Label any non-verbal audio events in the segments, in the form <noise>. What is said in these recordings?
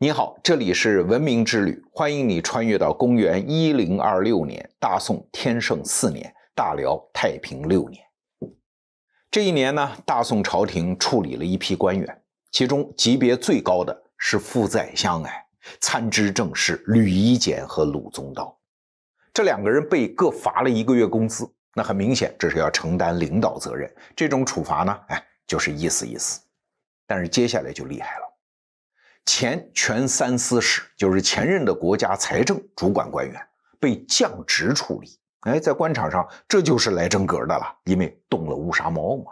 你好，这里是文明之旅，欢迎你穿越到公元一零二六年，大宋天圣四年，大辽太平六年。这一年呢，大宋朝廷处理了一批官员，其中级别最高的是副宰相哎，参知政事吕夷简和鲁宗道，这两个人被各罚了一个月工资。那很明显，这是要承担领导责任，这种处罚呢，哎，就是意思意思。但是接下来就厉害了。前全三司使就是前任的国家财政主管官员被降职处理，哎，在官场上这就是来真格的了，因为动了乌纱帽嘛。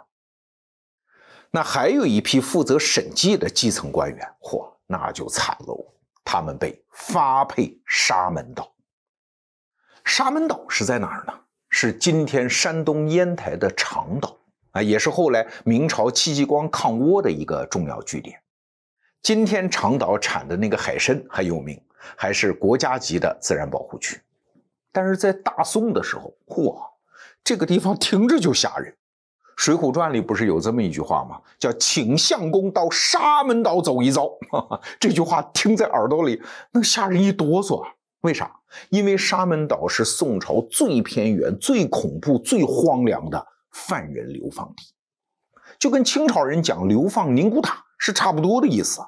那还有一批负责审计的基层官员，嚯，那就惨喽，他们被发配沙门岛。沙门岛是在哪儿呢？是今天山东烟台的长岛啊，也是后来明朝戚继光抗倭的一个重要据点。今天长岛产的那个海参很有名，还是国家级的自然保护区。但是在大宋的时候，嚯，这个地方听着就吓人。《水浒传》里不是有这么一句话吗？叫“请相公到沙门岛走一遭”。<laughs> 这句话听在耳朵里，能吓人一哆嗦。为啥？因为沙门岛是宋朝最偏远、最恐怖、最荒凉的犯人流放地。就跟清朝人讲流放宁古塔。是差不多的意思。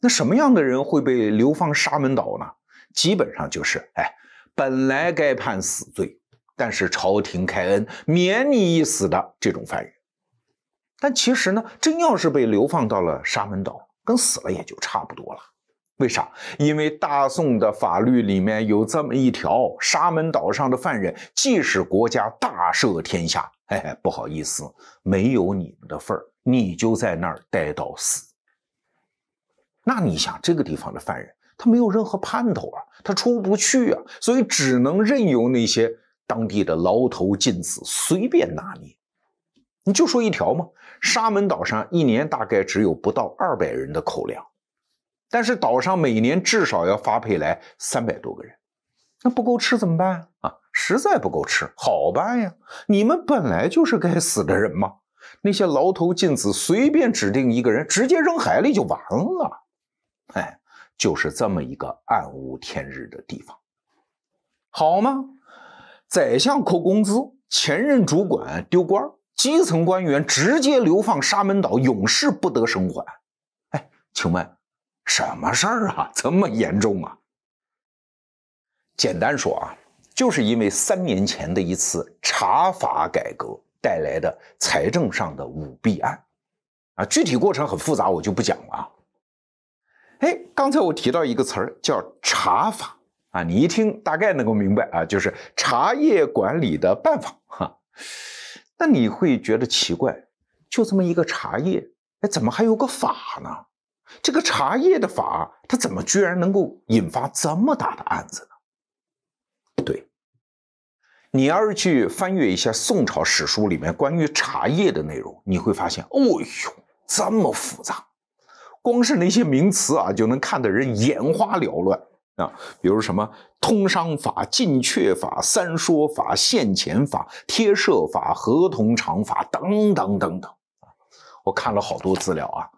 那什么样的人会被流放沙门岛呢？基本上就是，哎，本来该判死罪，但是朝廷开恩，免你一死的这种犯人。但其实呢，真要是被流放到了沙门岛，跟死了也就差不多了。为啥？因为大宋的法律里面有这么一条：沙门岛上的犯人，即使国家大赦天下，哎，不好意思，没有你们的份儿。你就在那儿待到死。那你想，这个地方的犯人他没有任何盼头啊，他出不去啊，所以只能任由那些当地的牢头、禁子随便拿捏。你就说一条嘛，沙门岛上一年大概只有不到二百人的口粮，但是岛上每年至少要发配来三百多个人，那不够吃怎么办啊？实在不够吃，好办呀，你们本来就是该死的人嘛。那些牢头禁子随便指定一个人，直接扔海里就完了。哎，就是这么一个暗无天日的地方，好吗？宰相扣工资，前任主管丢官，基层官员直接流放沙门岛，永世不得生还。哎，请问什么事儿啊？这么严重啊？简单说啊，就是因为三年前的一次查法改革。带来的财政上的舞弊案，啊，具体过程很复杂，我就不讲了。哎，刚才我提到一个词儿叫“茶法”啊，你一听大概能够明白啊，就是茶叶管理的办法哈。那你会觉得奇怪，就这么一个茶叶，哎，怎么还有个法呢？这个茶叶的法，它怎么居然能够引发这么大的案子呢？你要是去翻阅一下宋朝史书里面关于茶叶的内容，你会发现，哦哟，这么复杂，光是那些名词啊，就能看得人眼花缭乱啊。比如什么通商法、禁却法、三说法、现钱法、贴设法、合同长法等等等等。我看了好多资料啊，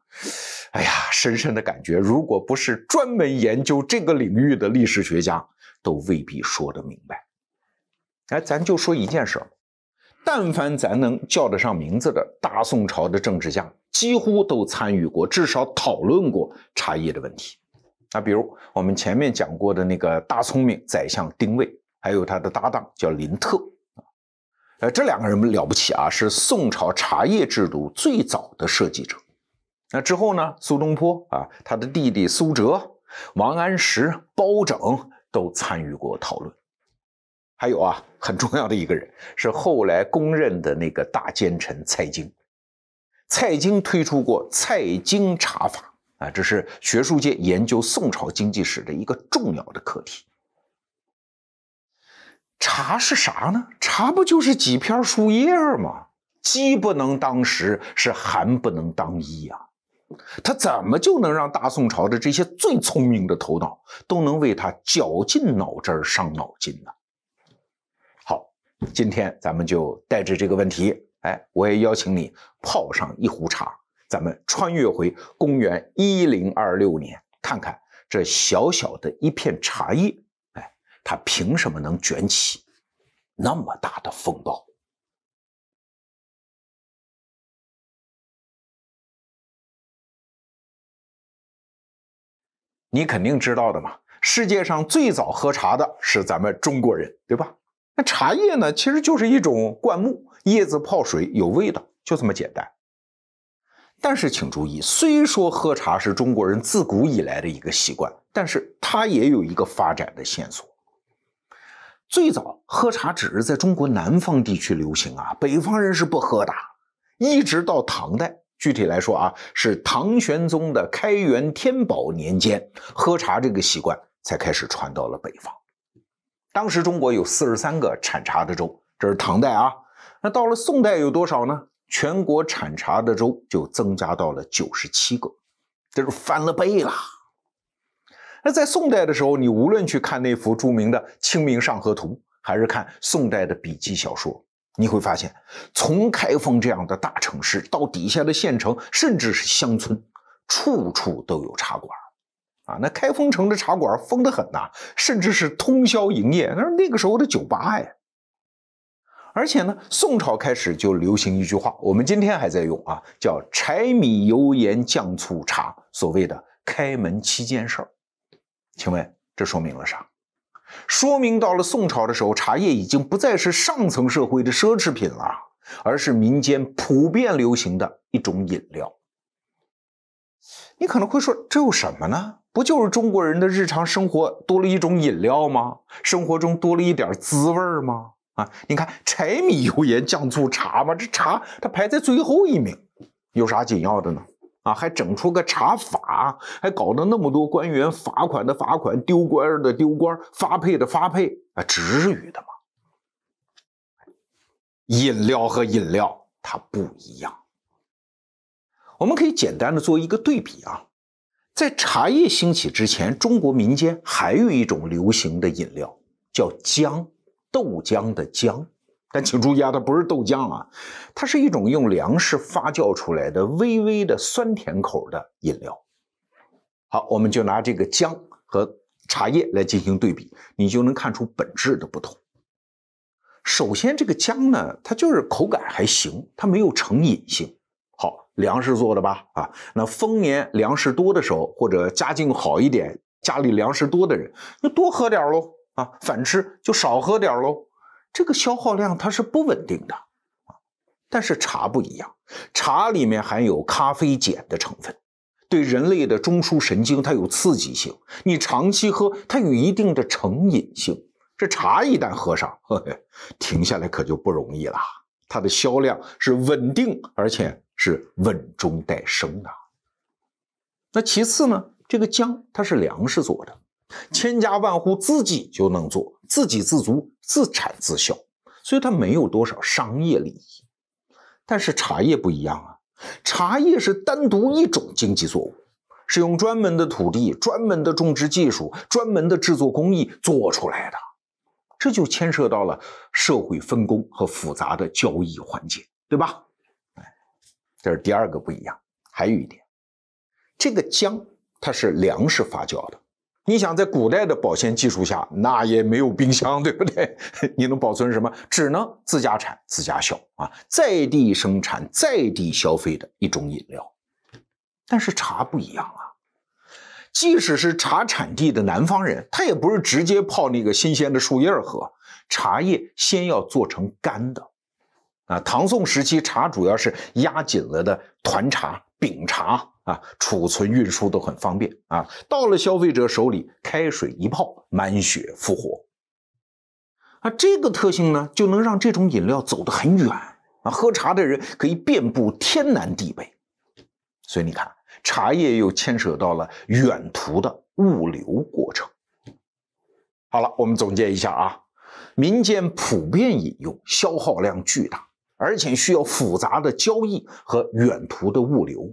哎呀，深深的感觉，如果不是专门研究这个领域的历史学家，都未必说得明白。哎，咱就说一件事儿，但凡咱能叫得上名字的大宋朝的政治家，几乎都参与过，至少讨论过茶叶的问题。那比如我们前面讲过的那个大聪明宰相丁谓，还有他的搭档叫林特啊。呃，这两个人们了不起啊，是宋朝茶叶制度最早的设计者。那之后呢，苏东坡啊，他的弟弟苏辙、王安石、包拯都参与过讨论。还有啊，很重要的一个人是后来公认的那个大奸臣蔡京。蔡京推出过蔡京茶法啊，这是学术界研究宋朝经济史的一个重要的课题。茶是啥呢？茶不就是几片树叶吗？饥不能当食，是寒不能当衣呀。他怎么就能让大宋朝的这些最聪明的头脑都能为他绞尽脑汁、伤脑筋呢？今天咱们就带着这个问题，哎，我也邀请你泡上一壶茶，咱们穿越回公元一零二六年，看看这小小的一片茶叶，哎，它凭什么能卷起那么大的风暴？你肯定知道的嘛，世界上最早喝茶的是咱们中国人，对吧？那茶叶呢，其实就是一种灌木，叶子泡水有味道，就这么简单。但是请注意，虽说喝茶是中国人自古以来的一个习惯，但是它也有一个发展的线索。最早喝茶只是在中国南方地区流行啊，北方人是不喝的。一直到唐代，具体来说啊，是唐玄宗的开元天宝年间，喝茶这个习惯才开始传到了北方。当时中国有四十三个产茶的州，这是唐代啊。那到了宋代有多少呢？全国产茶的州就增加到了九十七个，这是翻了倍了。那在宋代的时候，你无论去看那幅著名的《清明上河图》，还是看宋代的笔记小说，你会发现，从开封这样的大城市到底下的县城，甚至是乡村，处处都有茶馆。啊，那开封城的茶馆疯得很呐，甚至是通宵营业。那是那个时候的酒吧呀。而且呢，宋朝开始就流行一句话，我们今天还在用啊，叫“柴米油盐酱醋茶”，所谓的“开门七件事儿”。请问，这说明了啥？说明到了宋朝的时候，茶叶已经不再是上层社会的奢侈品了，而是民间普遍流行的一种饮料。你可能会说，这有什么呢？不就是中国人的日常生活多了一种饮料吗？生活中多了一点滋味儿吗？啊，你看柴米油盐酱醋茶嘛，这茶它排在最后一名，有啥紧要的呢？啊，还整出个茶法，还搞得那么多官员罚款的罚款，丢官的丢官，发配的发配，啊，至于的吗？饮料和饮料它不一样，我们可以简单的做一个对比啊。在茶叶兴起之前，中国民间还有一种流行的饮料，叫浆，豆浆的浆。但请注意啊，它不是豆浆啊，它是一种用粮食发酵出来的微微的酸甜口的饮料。好，我们就拿这个浆和茶叶来进行对比，你就能看出本质的不同。首先，这个浆呢，它就是口感还行，它没有成瘾性。好，粮食做的吧，啊，那丰年粮食多的时候，或者家境好一点，家里粮食多的人，就多喝点喽，啊，反之就少喝点喽。这个消耗量它是不稳定的，啊，但是茶不一样，茶里面含有咖啡碱的成分，对人类的中枢神经它有刺激性，你长期喝它有一定的成瘾性，这茶一旦喝上，呵呵，停下来可就不容易了。它的销量是稳定，而且。是稳中带升的。那其次呢？这个姜它是粮食做的，千家万户自己就能做，自给自足，自产自销，所以它没有多少商业利益。但是茶叶不一样啊，茶叶是单独一种经济作物，是用专门的土地、专门的种植技术、专门的制作工艺做出来的，这就牵涉到了社会分工和复杂的交易环节，对吧？这是第二个不一样，还有一点，这个姜它是粮食发酵的。你想，在古代的保鲜技术下，那也没有冰箱，对不对？<laughs> 你能保存什么？只能自家产自家销啊，在地生产在地消费的一种饮料。但是茶不一样啊，即使是茶产地的南方人，他也不是直接泡那个新鲜的树叶喝，茶叶先要做成干的。啊，唐宋时期茶主要是压紧了的团茶、饼茶啊，储存运输都很方便啊。到了消费者手里，开水一泡，满血复活。啊，这个特性呢，就能让这种饮料走得很远啊。喝茶的人可以遍布天南地北，所以你看，茶叶又牵扯到了远途的物流过程。好了，我们总结一下啊，民间普遍饮用，消耗量巨大。而且需要复杂的交易和远途的物流，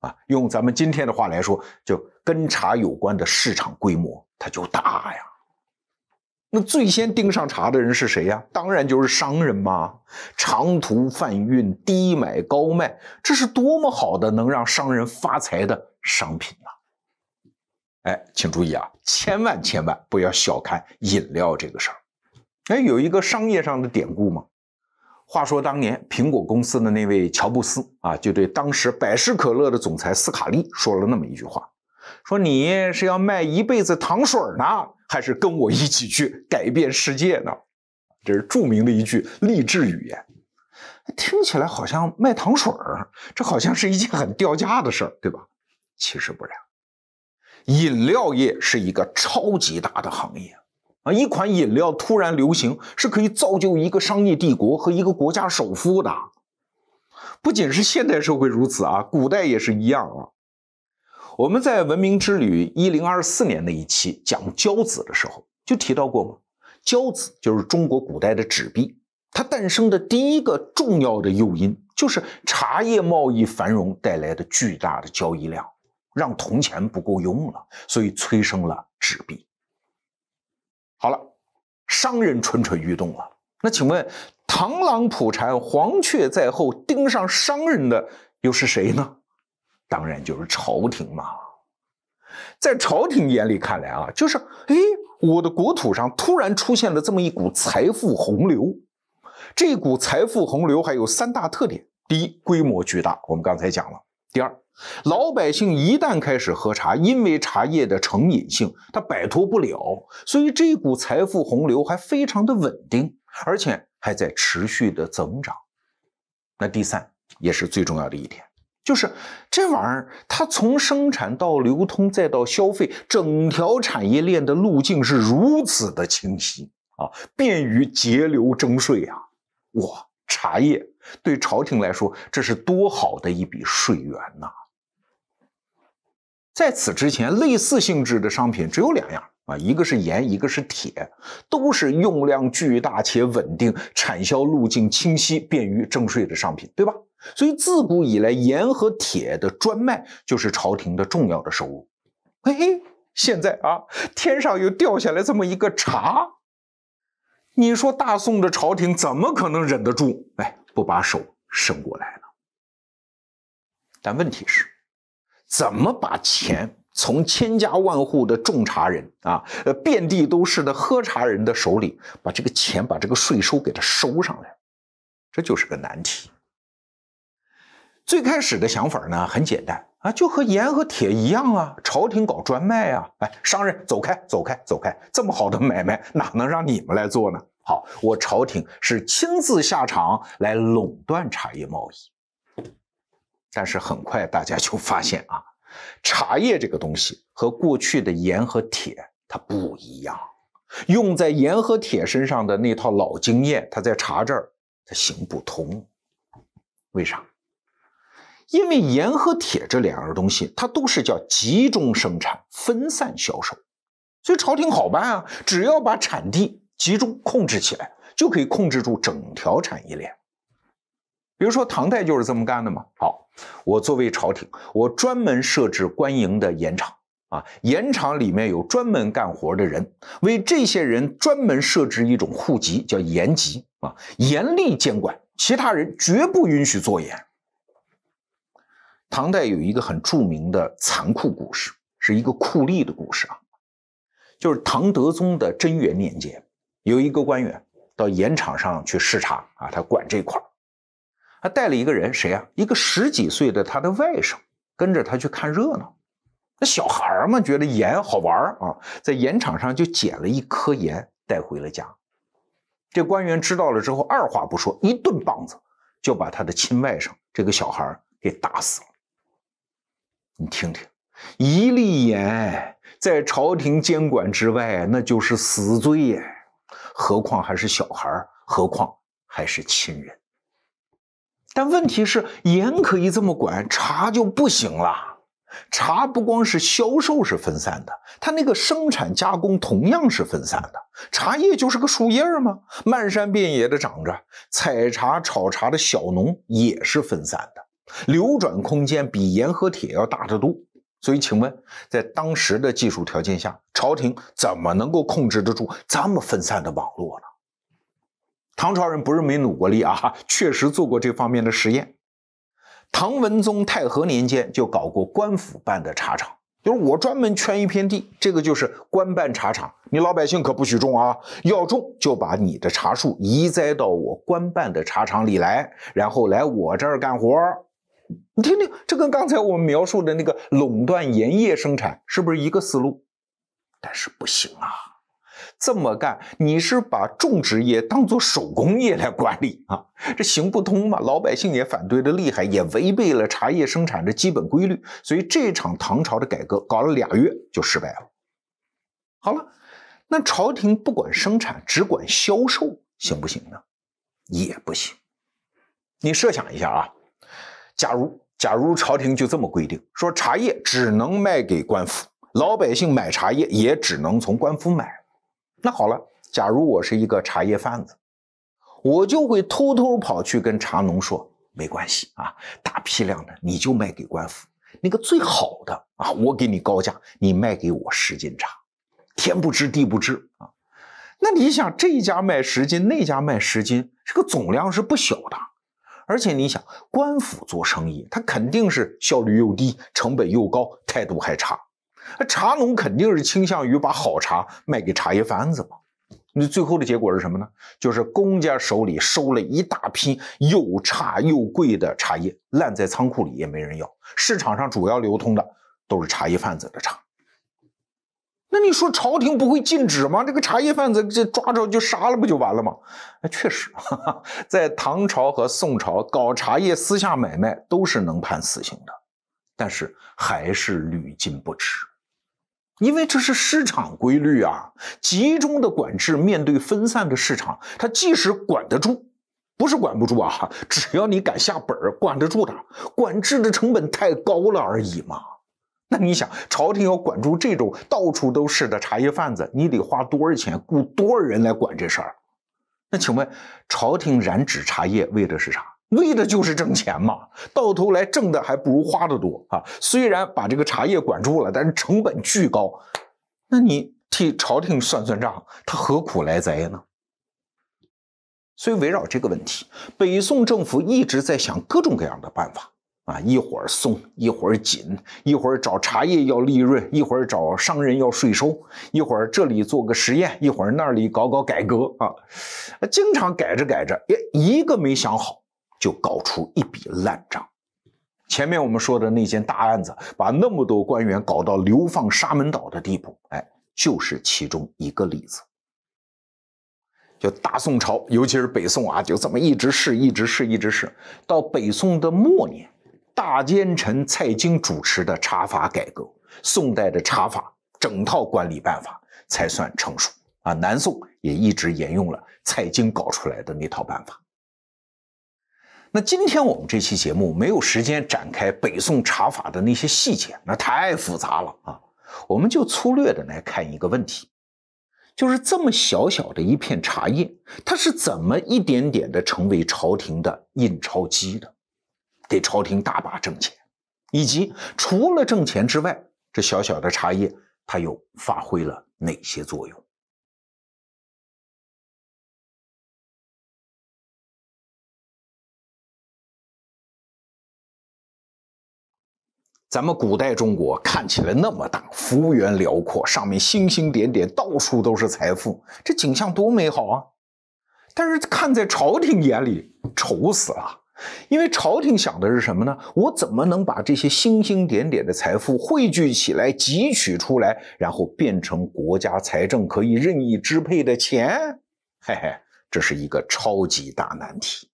啊，用咱们今天的话来说，就跟茶有关的市场规模它就大呀。那最先盯上茶的人是谁呀？当然就是商人嘛。长途贩运，低买高卖，这是多么好的能让商人发财的商品啊！哎，请注意啊，千万千万不要小看饮料这个事儿。哎，有一个商业上的典故吗？话说当年，苹果公司的那位乔布斯啊，就对当时百事可乐的总裁斯卡利说了那么一句话：“说你是要卖一辈子糖水呢，还是跟我一起去改变世界呢？”这是著名的一句励志语言，听起来好像卖糖水儿，这好像是一件很掉价的事儿，对吧？其实不然，饮料业是一个超级大的行业。啊，一款饮料突然流行，是可以造就一个商业帝国和一个国家首富的。不仅是现代社会如此啊，古代也是一样啊。我们在《文明之旅》一零二四年那一期讲交子的时候，就提到过嘛。交子就是中国古代的纸币，它诞生的第一个重要的诱因就是茶叶贸易繁荣带来的巨大的交易量，让铜钱不够用了，所以催生了纸币。好了，商人蠢蠢欲动了。那请问，螳螂捕蝉，黄雀在后，盯上商人的又是谁呢？当然就是朝廷嘛。在朝廷眼里看来啊，就是哎，我的国土上突然出现了这么一股财富洪流，这股财富洪流还有三大特点：第一，规模巨大。我们刚才讲了。第二，老百姓一旦开始喝茶，因为茶叶的成瘾性，他摆脱不了，所以这股财富洪流还非常的稳定，而且还在持续的增长。那第三，也是最重要的一点，就是这玩意儿它从生产到流通再到消费，整条产业链的路径是如此的清晰啊，便于节流征税啊，哇，茶叶。对朝廷来说，这是多好的一笔税源呐！在此之前，类似性质的商品只有两样啊，一个是盐，一个是铁，都是用量巨大且稳定、产销路径清晰、便于征税的商品，对吧？所以自古以来，盐和铁的专卖就是朝廷的重要的收入。嘿嘿，现在啊，天上又掉下来这么一个茶，你说大宋的朝廷怎么可能忍得住？哎！不把手伸过来了，但问题是，怎么把钱从千家万户的种茶人啊，呃，遍地都是的喝茶人的手里，把这个钱，把这个税收给他收上来，这就是个难题。最开始的想法呢，很简单啊，就和盐和铁一样啊，朝廷搞专卖啊，哎，商人走开，走开，走开，这么好的买卖哪能让你们来做呢？好，我朝廷是亲自下场来垄断茶叶贸易。但是很快大家就发现啊，茶叶这个东西和过去的盐和铁它不一样，用在盐和铁身上的那套老经验，它在茶这儿它行不通。为啥？因为盐和铁这两样东西，它都是叫集中生产、分散销售，所以朝廷好办啊，只要把产地。集中控制起来，就可以控制住整条产业链。比如说，唐代就是这么干的嘛。好，我作为朝廷，我专门设置官营的盐场啊，盐场里面有专门干活的人，为这些人专门设置一种户籍，叫盐籍啊，严厉监管，其他人绝不允许做盐。唐代有一个很著名的残酷故事，是一个酷吏的故事啊，就是唐德宗的贞元年间。有一个官员到盐场上去视察啊，他管这块儿，他带了一个人，谁呀？一个十几岁的他的外甥跟着他去看热闹。那小孩儿嘛，觉得盐好玩啊，在盐场上就捡了一颗盐带回了家。这官员知道了之后，二话不说，一顿棒子就把他的亲外甥这个小孩儿给打死了。你听听，一粒盐在朝廷监管之外，那就是死罪呀。何况还是小孩儿，何况还是亲人。但问题是，盐可以这么管，茶就不行了。茶不光是销售是分散的，它那个生产加工同样是分散的。茶叶就是个树叶儿吗？漫山遍野的长着，采茶炒茶的小农也是分散的，流转空间比盐和铁要大得多。所以，请问，在当时的技术条件下，朝廷怎么能够控制得住这么分散的网络呢？唐朝人不是没努过力啊，<laughs> 确实做过这方面的实验。唐文宗太和年间就搞过官府办的茶厂，就是我专门圈一片地，这个就是官办茶厂，你老百姓可不许种啊，要种就把你的茶树移栽到我官办的茶厂里来，然后来我这儿干活。你听听，这跟刚才我们描述的那个垄断盐业生产是不是一个思路？但是不行啊，这么干你是把种植业当做手工业来管理啊，这行不通嘛，老百姓也反对的厉害，也违背了茶叶生产的基本规律，所以这场唐朝的改革搞了俩月就失败了。好了，那朝廷不管生产，只管销售，行不行呢？也不行。你设想一下啊。假如假如朝廷就这么规定，说茶叶只能卖给官府，老百姓买茶叶也只能从官府买，那好了，假如我是一个茶叶贩子，我就会偷偷跑去跟茶农说，没关系啊，大批量的你就卖给官府，那个最好的啊，我给你高价，你卖给我十斤茶，天不知地不知啊，那你想这一家卖十斤，那家卖十斤，这个总量是不小的。而且你想，官府做生意，他肯定是效率又低，成本又高，态度还差。那茶农肯定是倾向于把好茶卖给茶叶贩子嘛。那最后的结果是什么呢？就是公家手里收了一大批又差又贵的茶叶，烂在仓库里也没人要。市场上主要流通的都是茶叶贩子的茶。那你说朝廷不会禁止吗？这个茶叶贩子这抓着就杀了，不就完了吗？那确实，哈哈，在唐朝和宋朝搞茶叶私下买卖都是能判死刑的，但是还是屡禁不止，因为这是市场规律啊。集中的管制面对分散的市场，它即使管得住，不是管不住啊。只要你敢下本儿，管得住的，管制的成本太高了而已嘛。那你想，朝廷要管住这种到处都是的茶叶贩子，你得花多少钱，雇多少人来管这事儿？那请问，朝廷染指茶叶为的是啥？为的就是挣钱嘛！到头来挣的还不如花的多啊！虽然把这个茶叶管住了，但是成本巨高。那你替朝廷算算账，他何苦来哉呢？所以围绕这个问题，北宋政府一直在想各种各样的办法。啊，一会儿松，一会儿紧，一会儿找茶叶要利润，一会儿找商人要税收，一会儿这里做个实验，一会儿那里搞搞改革啊，经常改着改着，哎，一个没想好，就搞出一笔烂账。前面我们说的那件大案子，把那么多官员搞到流放沙门岛的地步，哎，就是其中一个例子。就大宋朝，尤其是北宋啊，就这么一直试，一直试，一直试，到北宋的末年。大奸臣蔡京主持的茶法改革，宋代的茶法整套管理办法才算成熟啊。南宋也一直沿用了蔡京搞出来的那套办法。那今天我们这期节目没有时间展开北宋茶法的那些细节，那太复杂了啊。我们就粗略的来看一个问题，就是这么小小的一片茶叶，它是怎么一点点的成为朝廷的印钞机的？给朝廷大把挣钱，以及除了挣钱之外，这小小的茶叶它又发挥了哪些作用？咱们古代中国看起来那么大，幅员辽阔，上面星星点点，到处都是财富，这景象多美好啊！但是看在朝廷眼里，愁死了。因为朝廷想的是什么呢？我怎么能把这些星星点点的财富汇聚起来、汲取出来，然后变成国家财政可以任意支配的钱？嘿嘿，这是一个超级大难题。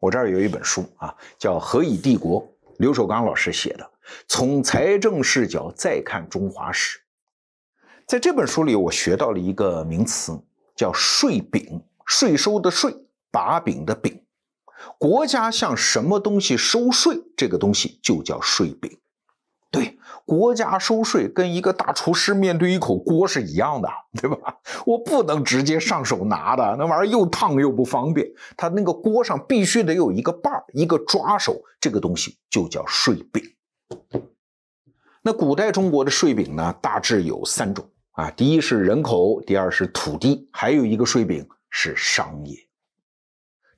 我这儿有一本书啊，叫《何以帝国》，刘守刚老师写的，从财政视角再看中华史。在这本书里，我学到了一个名词，叫“税饼”，税收的税，把柄的饼。国家向什么东西收税，这个东西就叫税饼。对，国家收税跟一个大厨师面对一口锅是一样的，<laughs> 对吧？我不能直接上手拿的，那玩意儿又烫又不方便。他那个锅上必须得有一个把儿，一个抓手。这个东西就叫税饼。那古代中国的税饼呢，大致有三种啊，第一是人口，第二是土地，还有一个税饼是商业。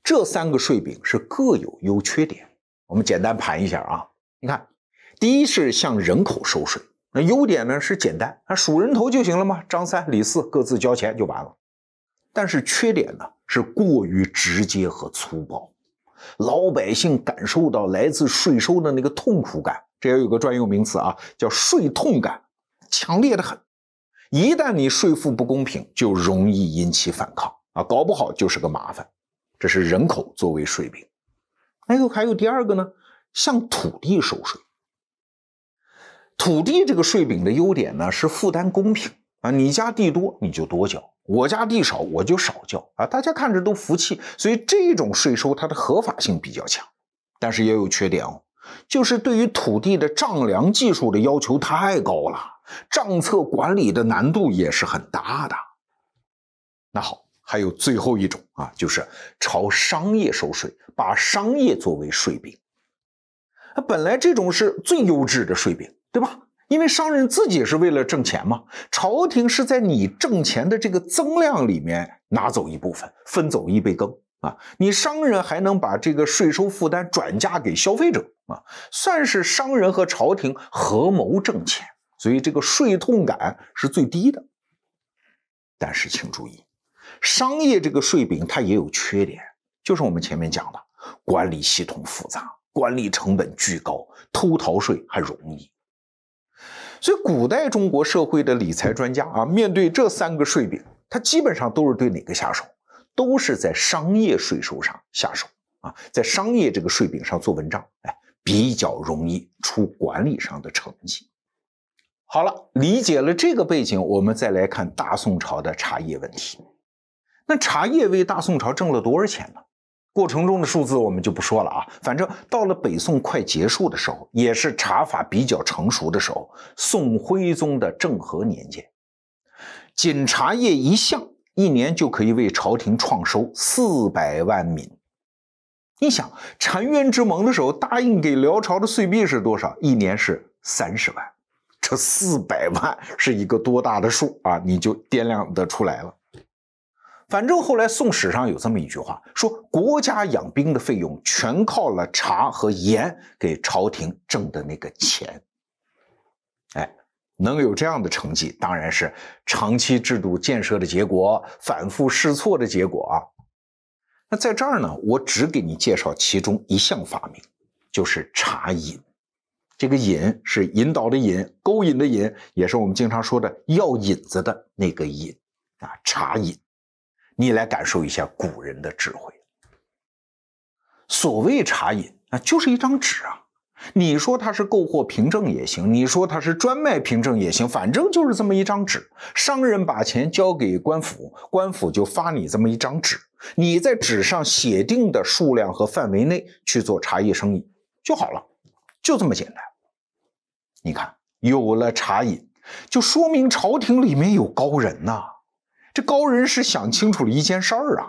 这三个税饼是各有优缺点，我们简单盘一下啊。你看，第一是向人口收税，那优点呢是简单，啊，数人头就行了吗？张三李四各自交钱就完了。但是缺点呢是过于直接和粗暴，老百姓感受到来自税收的那个痛苦感，这也有个专用名词啊，叫税痛感，强烈的很。一旦你税负不公平，就容易引起反抗啊，搞不好就是个麻烦。这是人口作为税饼，那又还有第二个呢？向土地收税。土地这个税饼的优点呢是负担公平啊，你家地多你就多交，我家地少我就少交啊，大家看着都服气。所以这种税收它的合法性比较强，但是也有缺点哦，就是对于土地的丈量技术的要求太高了，账册管理的难度也是很大的。那好。还有最后一种啊，就是朝商业收税，把商业作为税饼。本来这种是最优质的税饼，对吧？因为商人自己是为了挣钱嘛，朝廷是在你挣钱的这个增量里面拿走一部分，分走一杯羹啊。你商人还能把这个税收负担转嫁给消费者啊，算是商人和朝廷合谋挣钱，所以这个税痛感是最低的。但是请注意。商业这个税饼它也有缺点，就是我们前面讲的管理系统复杂，管理成本巨高，偷逃税还容易。所以古代中国社会的理财专家啊，面对这三个税饼，他基本上都是对哪个下手，都是在商业税收上下手啊，在商业这个税饼上做文章，哎，比较容易出管理上的成绩。好了，理解了这个背景，我们再来看大宋朝的茶叶问题。那茶叶为大宋朝挣了多少钱呢？过程中的数字我们就不说了啊，反正到了北宋快结束的时候，也是茶法比较成熟的时候，宋徽宗的政和年间，仅茶叶一项，一年就可以为朝廷创收四百万民。你想，澶渊之盟的时候答应给辽朝的岁币是多少？一年是三十万，这四百万是一个多大的数啊？你就掂量得出来了。反正后来宋史上有这么一句话，说国家养兵的费用全靠了茶和盐给朝廷挣的那个钱。哎，能有这样的成绩，当然是长期制度建设的结果，反复试错的结果啊。那在这儿呢，我只给你介绍其中一项发明，就是茶饮。这个饮是引导的引，勾引的引，也是我们经常说的要引子的那个引啊，茶饮。你来感受一下古人的智慧。所谓茶饮啊，就是一张纸啊。你说它是购货凭证也行，你说它是专卖凭证也行，反正就是这么一张纸。商人把钱交给官府，官府就发你这么一张纸，你在纸上写定的数量和范围内去做茶叶生意就好了，就这么简单。你看，有了茶饮，就说明朝廷里面有高人呐。这高人是想清楚了一件事儿啊，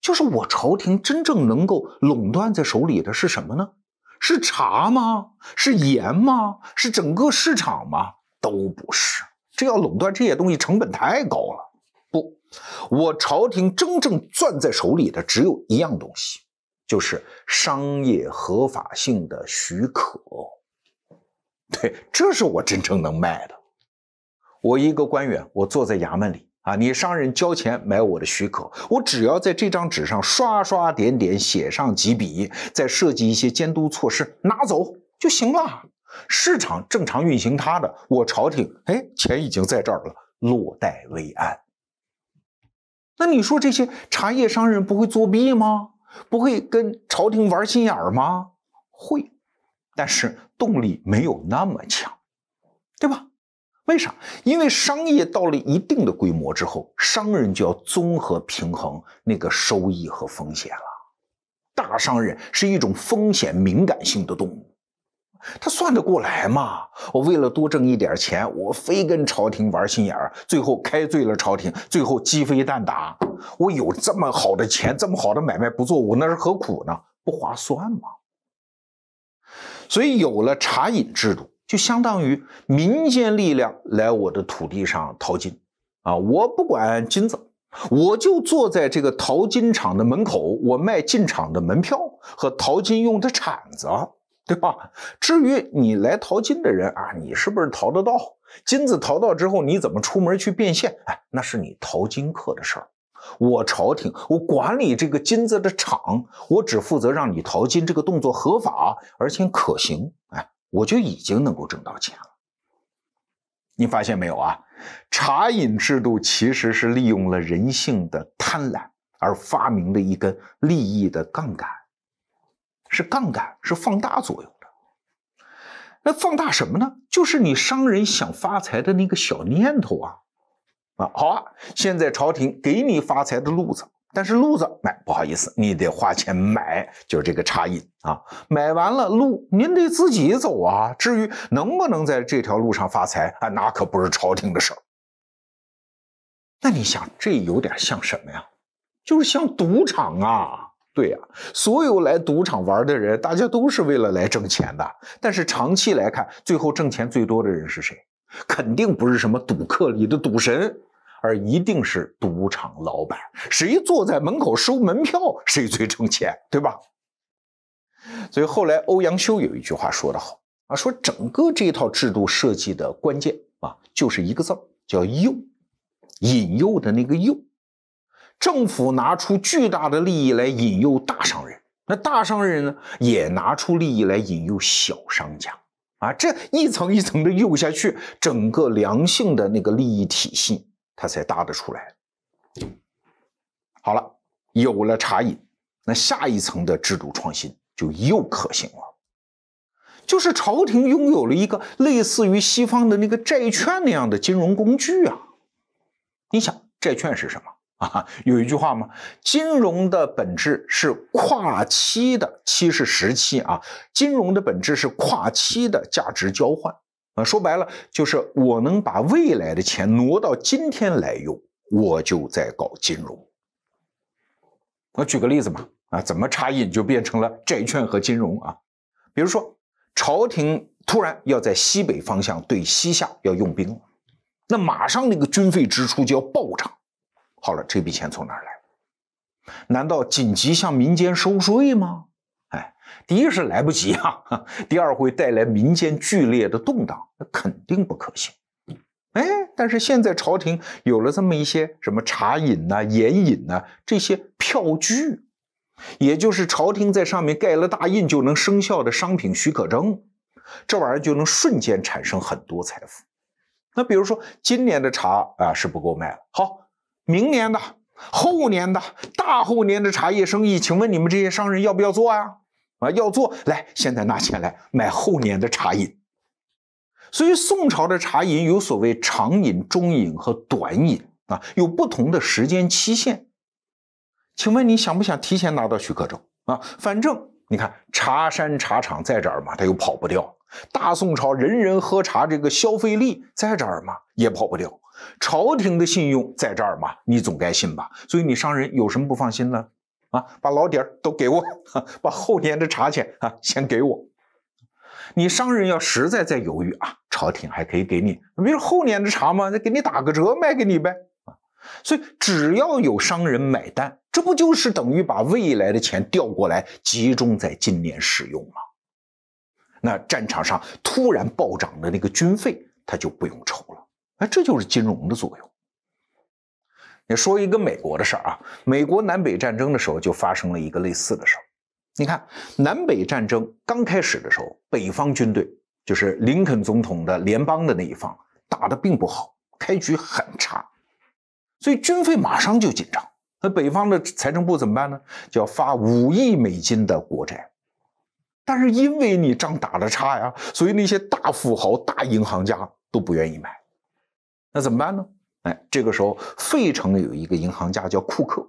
就是我朝廷真正能够垄断在手里的是什么呢？是茶吗？是盐吗？是整个市场吗？都不是。这要垄断这些东西，成本太高了。不，我朝廷真正攥在手里的只有一样东西，就是商业合法性的许可。对，这是我真正能卖的。我一个官员，我坐在衙门里。啊，你商人交钱买我的许可，我只要在这张纸上刷刷点点写上几笔，再设计一些监督措施，拿走就行了。市场正常运行，他的我朝廷，哎，钱已经在这儿了，落袋为安。那你说这些茶叶商人不会作弊吗？不会跟朝廷玩心眼儿吗？会，但是动力没有那么强，对吧？为啥？因为商业到了一定的规模之后，商人就要综合平衡那个收益和风险了。大商人是一种风险敏感性的动物，他算得过来吗？我为了多挣一点钱，我非跟朝廷玩心眼儿，最后开罪了朝廷，最后鸡飞蛋打。我有这么好的钱，这么好的买卖不做，我那是何苦呢？不划算嘛。所以有了茶饮制度。就相当于民间力量来我的土地上淘金，啊，我不管金子，我就坐在这个淘金厂的门口，我卖进厂的门票和淘金用的铲子，对吧？至于你来淘金的人啊，你是不是淘得到金子？淘到之后你怎么出门去变现？哎，那是你淘金客的事儿。我朝廷，我管理这个金子的厂，我只负责让你淘金这个动作合法而且可行，哎。我就已经能够挣到钱了。你发现没有啊？茶饮制度其实是利用了人性的贪婪而发明的一根利益的杠杆，是杠杆，是放大作用的。那放大什么呢？就是你商人想发财的那个小念头啊！啊，好啊，现在朝廷给你发财的路子。但是路子买，不好意思，你得花钱买，就是这个差异啊。买完了路，您得自己走啊。至于能不能在这条路上发财，啊，那可不是朝廷的事儿。那你想，这有点像什么呀？就是像赌场啊。对呀，所有来赌场玩的人，大家都是为了来挣钱的。但是长期来看，最后挣钱最多的人是谁？肯定不是什么赌客里的赌神。而一定是赌场老板，谁坐在门口收门票，谁最挣钱，对吧？所以后来欧阳修有一句话说得好啊，说整个这套制度设计的关键啊，就是一个字儿，叫诱，引诱的那个诱。政府拿出巨大的利益来引诱大商人，那大商人呢，也拿出利益来引诱小商家啊，这一层一层的诱下去，整个良性的那个利益体系。它才搭得出来。好了，有了茶饮，那下一层的制度创新就又可行了。就是朝廷拥有了一个类似于西方的那个债券那样的金融工具啊。你想，债券是什么 <laughs> 啊？有一句话吗？金融的本质是跨期的，期是时期啊。金融的本质是跨期的价值交换。啊，说白了就是我能把未来的钱挪到今天来用，我就在搞金融。我举个例子嘛，啊，怎么差异就变成了债券和金融啊？比如说朝廷突然要在西北方向对西夏要用兵了，那马上那个军费支出就要暴涨。好了，这笔钱从哪儿来？难道紧急向民间收税吗？第一是来不及啊，<laughs> 第二会带来民间剧烈的动荡，那肯定不可行。哎，但是现在朝廷有了这么一些什么茶饮呐、盐饮呐这些票据，也就是朝廷在上面盖了大印就能生效的商品许可证，这玩意儿就能瞬间产生很多财富。那比如说今年的茶啊是不够卖了，好，明年的、后年的、大后年的茶叶生意，请问你们这些商人要不要做呀？啊，要做来，现在拿钱来买后年的茶饮。所以宋朝的茶饮有所谓长饮、中饮和短饮啊，有不同的时间期限。请问你想不想提前拿到许可证啊？反正你看茶山茶厂在这儿嘛，他又跑不掉。大宋朝人人喝茶，这个消费力在这儿嘛，也跑不掉。朝廷的信用在这儿嘛，你总该信吧？所以你商人有什么不放心呢？啊，把老底儿都给我，把后年的茶钱啊先给我。你商人要实在在犹豫啊，朝廷还可以给你，比是后年的茶嘛，那给你打个折卖给你呗。啊，所以只要有商人买单，这不就是等于把未来的钱调过来，集中在今年使用吗？那战场上突然暴涨的那个军费，他就不用愁了。哎，这就是金融的作用。你说一个美国的事儿啊，美国南北战争的时候就发生了一个类似的事儿。你看，南北战争刚开始的时候，北方军队就是林肯总统的联邦的那一方打的并不好，开局很差，所以军费马上就紧张。那北方的财政部怎么办呢？就要发五亿美金的国债，但是因为你仗打的差呀，所以那些大富豪、大银行家都不愿意买。那怎么办呢？这个时候，费城有一个银行家叫库克，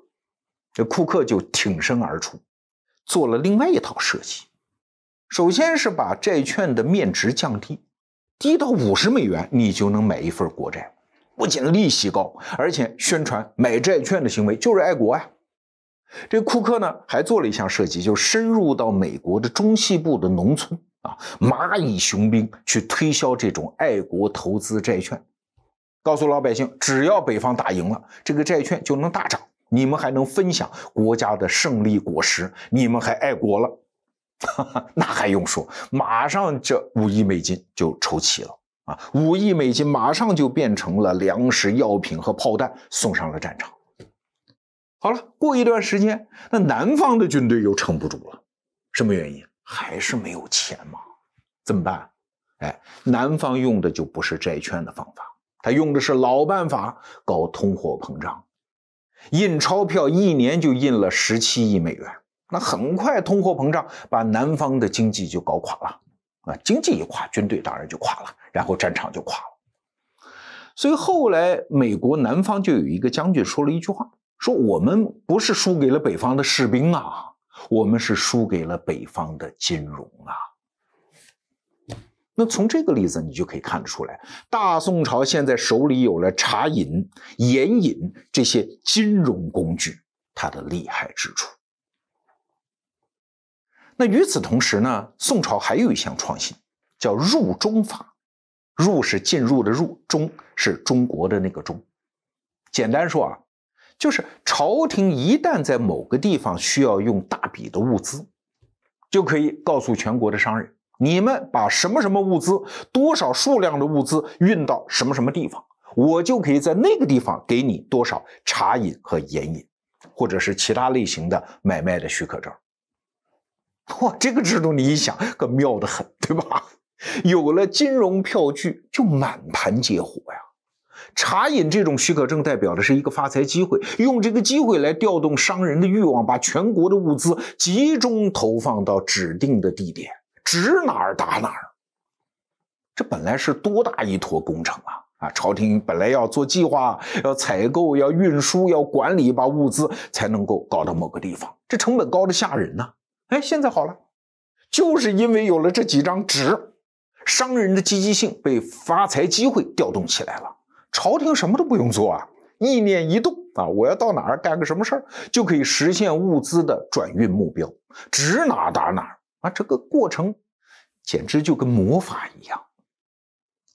这库克就挺身而出，做了另外一套设计。首先是把债券的面值降低，低到五十美元，你就能买一份国债，不仅利息高，而且宣传买债券的行为就是爱国呀。这库克呢还做了一项设计，就深入到美国的中西部的农村啊，蚂蚁雄兵去推销这种爱国投资债券。告诉老百姓，只要北方打赢了，这个债券就能大涨，你们还能分享国家的胜利果实，你们还爱国了，<laughs> 那还用说？马上这五亿美金就筹齐了啊！五亿美金马上就变成了粮食、药品和炮弹，送上了战场。好了，过一段时间，那南方的军队又撑不住了，什么原因？还是没有钱嘛？怎么办？哎，南方用的就不是债券的方法。他用的是老办法搞通货膨胀，印钞票一年就印了十七亿美元，那很快通货膨胀把南方的经济就搞垮了啊，经济一垮，军队当然就垮了，然后战场就垮了。所以后来美国南方就有一个将军说了一句话，说我们不是输给了北方的士兵啊，我们是输给了北方的金融啊。那从这个例子，你就可以看得出来，大宋朝现在手里有了茶饮、盐饮这些金融工具，它的厉害之处。那与此同时呢，宋朝还有一项创新，叫入中法。入是进入的入，中是中国的那个中。简单说啊，就是朝廷一旦在某个地方需要用大笔的物资，就可以告诉全国的商人。你们把什么什么物资、多少数量的物资运到什么什么地方，我就可以在那个地方给你多少茶饮和盐饮，或者是其他类型的买卖的许可证。哇，这个制度你一想可妙得很，对吧？有了金融票据就满盘皆活呀！茶饮这种许可证代表的是一个发财机会，用这个机会来调动商人的欲望，把全国的物资集中投放到指定的地点。指哪儿打哪儿，这本来是多大一坨工程啊！啊，朝廷本来要做计划、要采购、要运输、要管理，把物资才能够搞到某个地方，这成本高的吓人呢。哎，现在好了，就是因为有了这几张纸，商人的积极性被发财机会调动起来了，朝廷什么都不用做啊，意念一动啊，我要到哪儿干个什么事儿，就可以实现物资的转运目标，指哪打哪儿。啊，这个过程简直就跟魔法一样。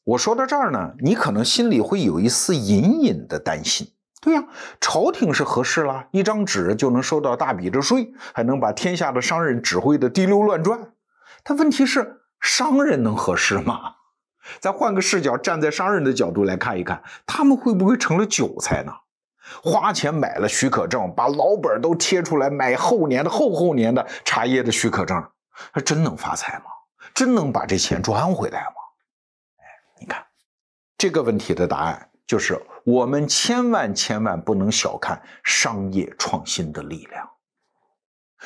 我说到这儿呢，你可能心里会有一丝隐隐的担心。对呀，朝廷是合适了，一张纸就能收到大笔的税，还能把天下的商人指挥的滴溜乱转。但问题是，商人能合适吗？再换个视角，站在商人的角度来看一看，他们会不会成了韭菜呢？花钱买了许可证，把老本都贴出来买后年的、后后年的茶叶的许可证。他真能发财吗？真能把这钱赚回来吗？哎，你看，这个问题的答案就是：我们千万千万不能小看商业创新的力量。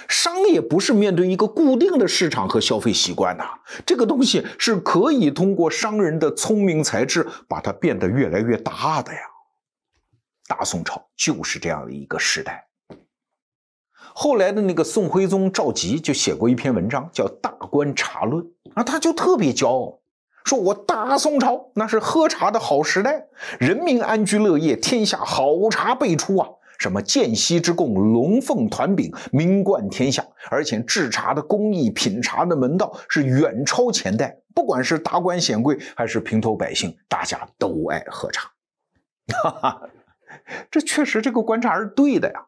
商业不是面对一个固定的市场和消费习惯的，这个东西是可以通过商人的聪明才智把它变得越来越大的呀。大宋朝就是这样的一个时代。后来的那个宋徽宗赵佶就写过一篇文章，叫《大观茶论》啊，他就特别骄傲，说我大宋朝那是喝茶的好时代，人民安居乐业，天下好茶辈出啊，什么建溪之贡、龙凤团饼，名冠天下，而且制茶的工艺、品茶的门道是远超前代，不管是达官显贵还是平头百姓，大家都爱喝茶。哈哈，这确实这个观察是对的呀。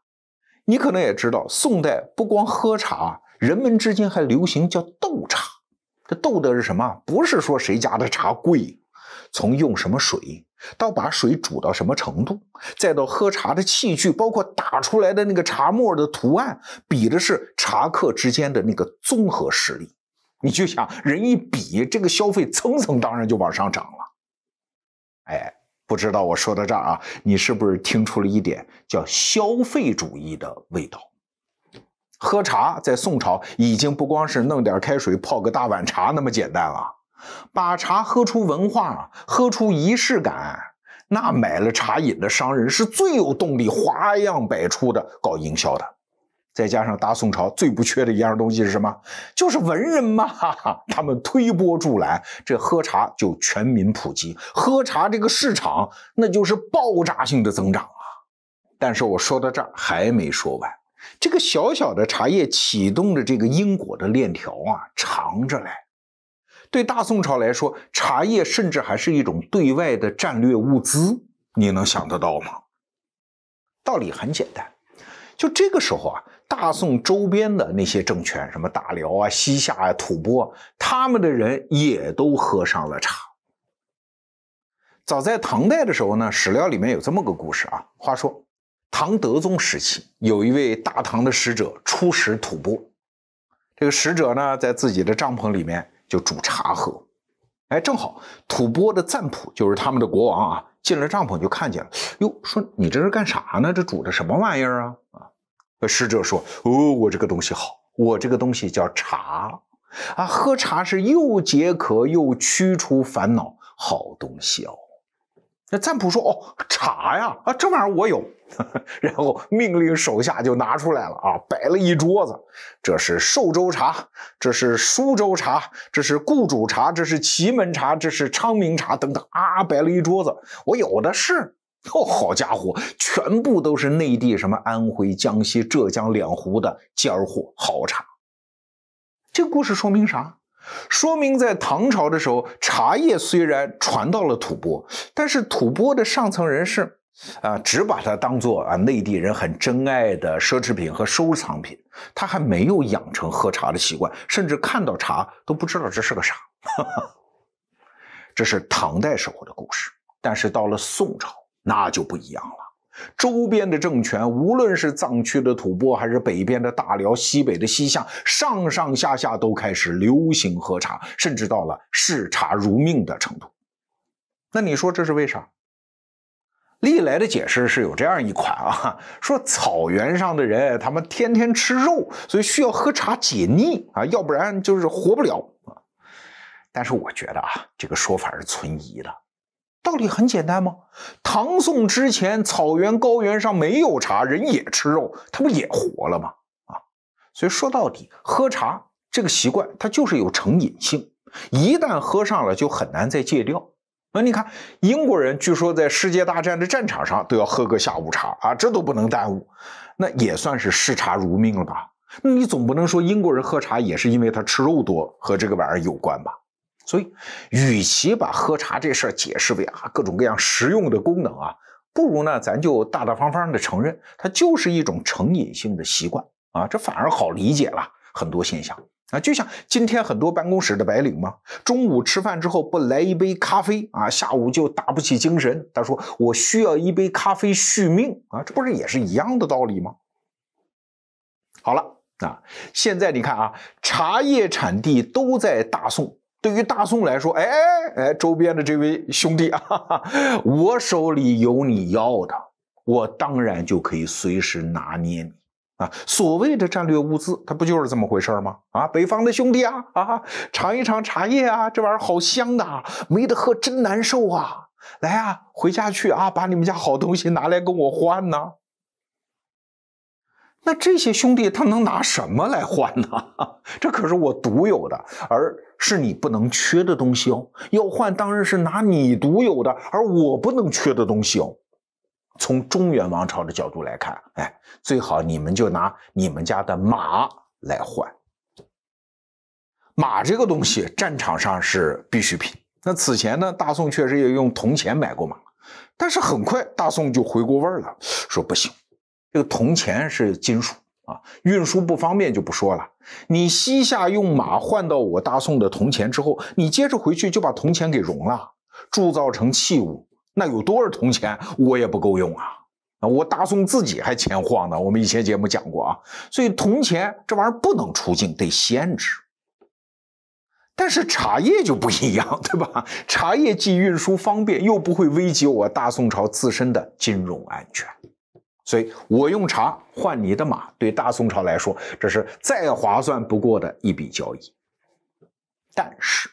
你可能也知道，宋代不光喝茶，人们之间还流行叫斗茶。这斗的是什么？不是说谁家的茶贵，从用什么水，到把水煮到什么程度，再到喝茶的器具，包括打出来的那个茶沫的图案，比的是茶客之间的那个综合实力。你就想，人一比，这个消费蹭蹭当然就往上涨了。哎。不知道我说到这儿啊，你是不是听出了一点叫消费主义的味道？喝茶在宋朝已经不光是弄点开水泡个大碗茶那么简单了，把茶喝出文化，喝出仪式感，那买了茶饮的商人是最有动力、花样百出的搞营销的。再加上大宋朝最不缺的一样东西是什么？就是文人嘛，哈哈，他们推波助澜，这喝茶就全民普及，喝茶这个市场那就是爆炸性的增长啊！但是我说到这儿还没说完，这个小小的茶叶启动的这个因果的链条啊，长着来。对大宋朝来说，茶叶甚至还是一种对外的战略物资，你能想得到吗？道理很简单，就这个时候啊。大宋周边的那些政权，什么大辽啊、西夏啊、吐蕃，他们的人也都喝上了茶。早在唐代的时候呢，史料里面有这么个故事啊。话说唐德宗时期，有一位大唐的使者出使吐蕃，这个使者呢，在自己的帐篷里面就煮茶喝。哎，正好吐蕃的赞普，就是他们的国王啊，进了帐篷就看见了，哟，说你这是干啥呢？这煮的什么玩意儿啊？啊！呃，使者说：“哦，我这个东西好，我这个东西叫茶啊，喝茶是又解渴又驱除烦恼，好东西哦。”那赞普说：“哦，茶呀，啊，这玩意儿我有。<laughs> ”然后命令手下就拿出来了啊，摆了一桌子，这是寿州茶，这是舒州茶，这是顾渚茶，这是祁门茶，这是昌明茶等等啊，摆了一桌子，我有的是。哦，<laughs> 好家伙，全部都是内地什么安徽、江西、浙江两湖的尖儿货好茶。这故事说明啥？说明在唐朝的时候，茶叶虽然传到了吐蕃，但是吐蕃的上层人士啊，只把它当做啊内地人很珍爱的奢侈品和收藏品，他还没有养成喝茶的习惯，甚至看到茶都不知道这是个啥。<laughs> 这是唐代时候的故事，但是到了宋朝。那就不一样了。周边的政权，无论是藏区的吐蕃，还是北边的大辽、西北的西夏，上上下下都开始流行喝茶，甚至到了嗜茶如命的程度。那你说这是为啥？历来的解释是有这样一款啊，<laughs> 说草原上的人他们天天吃肉，所以需要喝茶解腻啊，要不然就是活不了啊。但是我觉得啊，这个说法是存疑的。道理很简单吗？唐宋之前，草原高原上没有茶，人也吃肉，他不也活了吗？啊，所以说到底，喝茶这个习惯，它就是有成瘾性，一旦喝上了就很难再戒掉。那你看，英国人据说在世界大战的战场上都要喝个下午茶啊，这都不能耽误，那也算是嗜茶如命了吧？那你总不能说英国人喝茶也是因为他吃肉多和这个玩意儿有关吧？所以，与其把喝茶这事儿解释为啊各种各样实用的功能啊，不如呢咱就大大方方的承认，它就是一种成瘾性的习惯啊，这反而好理解了很多现象啊。就像今天很多办公室的白领嘛，中午吃饭之后不来一杯咖啡啊，下午就打不起精神。他说我需要一杯咖啡续命啊，这不是也是一样的道理吗？好了啊，现在你看啊，茶叶产地都在大宋。对于大宋来说，哎哎，周边的这位兄弟啊，<laughs> 我手里有你要的，我当然就可以随时拿捏你啊。所谓的战略物资，它不就是这么回事吗？啊，北方的兄弟啊啊，尝一尝茶叶啊，这玩意儿好香的，没得喝真难受啊！来啊，回家去啊，把你们家好东西拿来跟我换呢。那这些兄弟他能拿什么来换呢？<laughs> 这可是我独有的，而。是你不能缺的东西哦，要换当然是拿你独有的，而我不能缺的东西哦。从中原王朝的角度来看，哎，最好你们就拿你们家的马来换。马这个东西，战场上是必需品。那此前呢，大宋确实也用铜钱买过马，但是很快大宋就回过味儿了，说不行，这个铜钱是金属。运输不方便就不说了。你西夏用马换到我大宋的铜钱之后，你接着回去就把铜钱给融了，铸造成器物，那有多少铜钱我也不够用啊！啊，我大宋自己还钱荒呢。我们以前节目讲过啊，所以铜钱这玩意儿不能出境，得限制。但是茶叶就不一样，对吧？茶叶既运输方便，又不会危及我大宋朝自身的金融安全。所以，我用茶换你的马，对大宋朝来说，这是再划算不过的一笔交易。但是，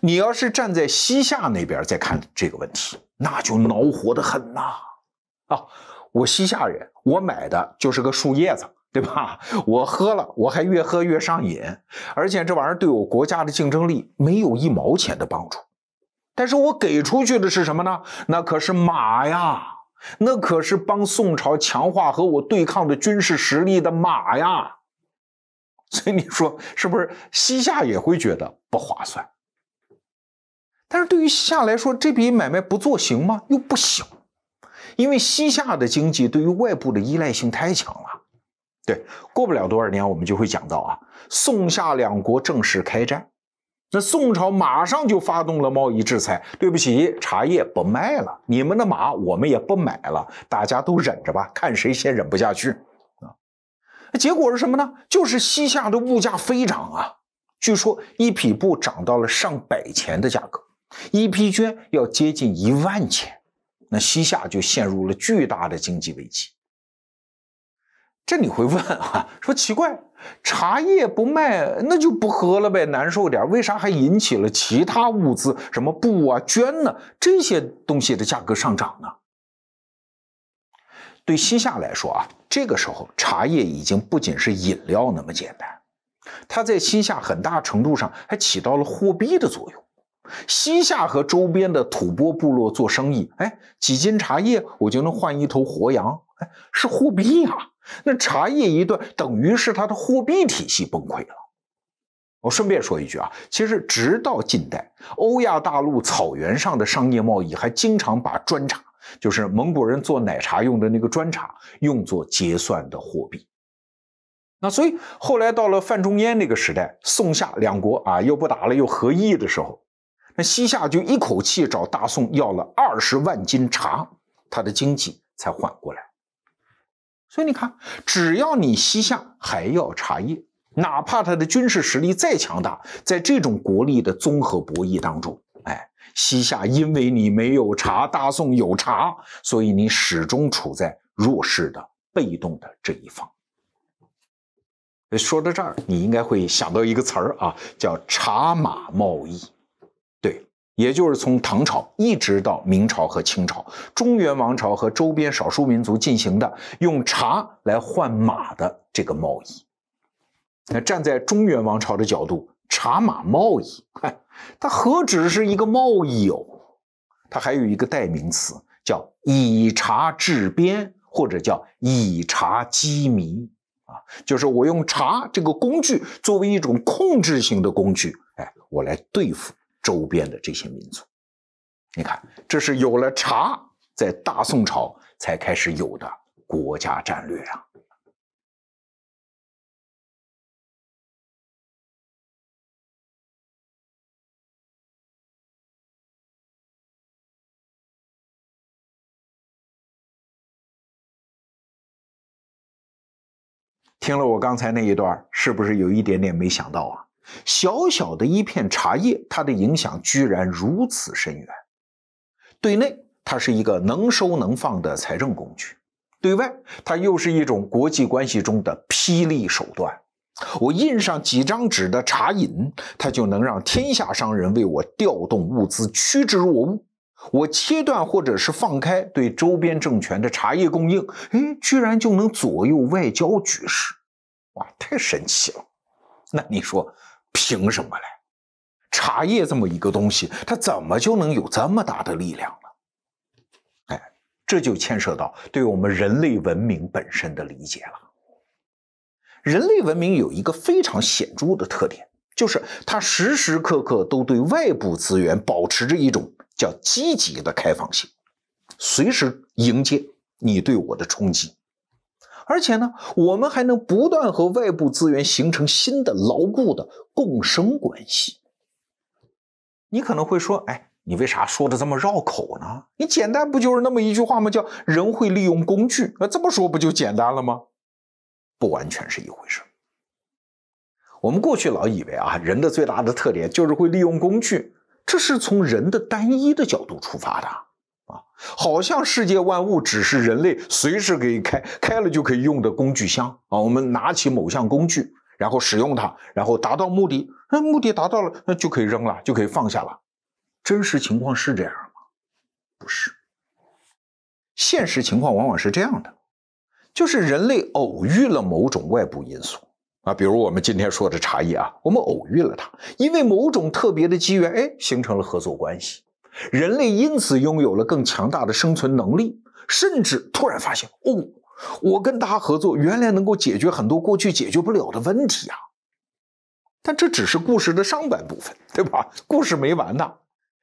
你要是站在西夏那边再看这个问题，那就恼火的很呐！啊，我西夏人，我买的就是个树叶子，对吧？<laughs> 我喝了，我还越喝越上瘾，而且这玩意儿对我国家的竞争力没有一毛钱的帮助。但是我给出去的是什么呢？那可是马呀！那可是帮宋朝强化和我对抗的军事实力的马呀，<laughs> 所以你说是不是？西夏也会觉得不划算，但是对于西夏来说，这笔买卖不做行吗？又不行，因为西夏的经济对于外部的依赖性太强了。对，过不了多少年，我们就会讲到啊，宋夏两国正式开战。那宋朝马上就发动了贸易制裁，对不起，茶叶不卖了，你们的马我们也不买了，大家都忍着吧，看谁先忍不下去啊！结果是什么呢？就是西夏的物价飞涨啊，据说一匹布涨到了上百钱的价格，一匹绢要接近一万钱，那西夏就陷入了巨大的经济危机。这你会问啊？<laughs> 说奇怪，茶叶不卖，那就不喝了呗，难受点。为啥还引起了其他物资，什么布啊、绢呢，这些东西的价格上涨呢？对西夏来说啊，这个时候茶叶已经不仅是饮料那么简单，它在西夏很大程度上还起到了货币的作用。西夏和周边的吐蕃部落做生意，哎，几斤茶叶我就能换一头活羊，哎，是货币呀。那茶叶一断，等于是它的货币体系崩溃了。我顺便说一句啊，其实直到近代，欧亚大陆草原上的商业贸易还经常把砖茶，就是蒙古人做奶茶用的那个砖茶，用作结算的货币。那所以后来到了范仲淹那个时代，宋夏两国啊又不打了又和议的时候，那西夏就一口气找大宋要了二十万斤茶，他的经济才缓过来。所以你看，只要你西夏还要茶叶，哪怕他的军事实力再强大，在这种国力的综合博弈当中，哎，西夏因为你没有茶，大宋有茶，所以你始终处在弱势的、被动的这一方。说到这儿，你应该会想到一个词儿啊，叫茶马贸易。也就是从唐朝一直到明朝和清朝，中原王朝和周边少数民族进行的用茶来换马的这个贸易。那站在中原王朝的角度，茶马贸易，嗨，它何止是一个贸易哦，它还有一个代名词叫以茶制鞭，或者叫以茶羁縻啊，就是我用茶这个工具作为一种控制性的工具，哎，我来对付。周边的这些民族，你看，这是有了茶，在大宋朝才开始有的国家战略啊！听了我刚才那一段，是不是有一点点没想到啊？小小的一片茶叶，它的影响居然如此深远。对内，它是一个能收能放的财政工具；对外，它又是一种国际关系中的霹雳手段。我印上几张纸的茶饮，它就能让天下商人为我调动物资，趋之若鹜。我切断或者是放开对周边政权的茶叶供应，哎，居然就能左右外交局势。哇，太神奇了！那你说？凭什么嘞？茶叶这么一个东西，它怎么就能有这么大的力量呢？哎，这就牵涉到对我们人类文明本身的理解了。人类文明有一个非常显著的特点，就是它时时刻刻都对外部资源保持着一种叫积极的开放性，随时迎接你对我的冲击。而且呢，我们还能不断和外部资源形成新的牢固的共生关系。你可能会说，哎，你为啥说的这么绕口呢？你简单不就是那么一句话吗？叫人会利用工具，那这么说不就简单了吗？不完全是一回事。我们过去老以为啊，人的最大的特点就是会利用工具，这是从人的单一的角度出发的。好像世界万物只是人类随时可以开开了就可以用的工具箱啊！我们拿起某项工具，然后使用它，然后达到目的，那目的达到了，那就可以扔了，就可以放下了。真实情况是这样吗？不是，现实情况往往是这样的，就是人类偶遇了某种外部因素啊，比如我们今天说的茶叶啊，我们偶遇了它，因为某种特别的机缘，哎，形成了合作关系。人类因此拥有了更强大的生存能力，甚至突然发现，哦，我跟他合作，原来能够解决很多过去解决不了的问题啊！但这只是故事的上半部分，对吧？故事没完呢。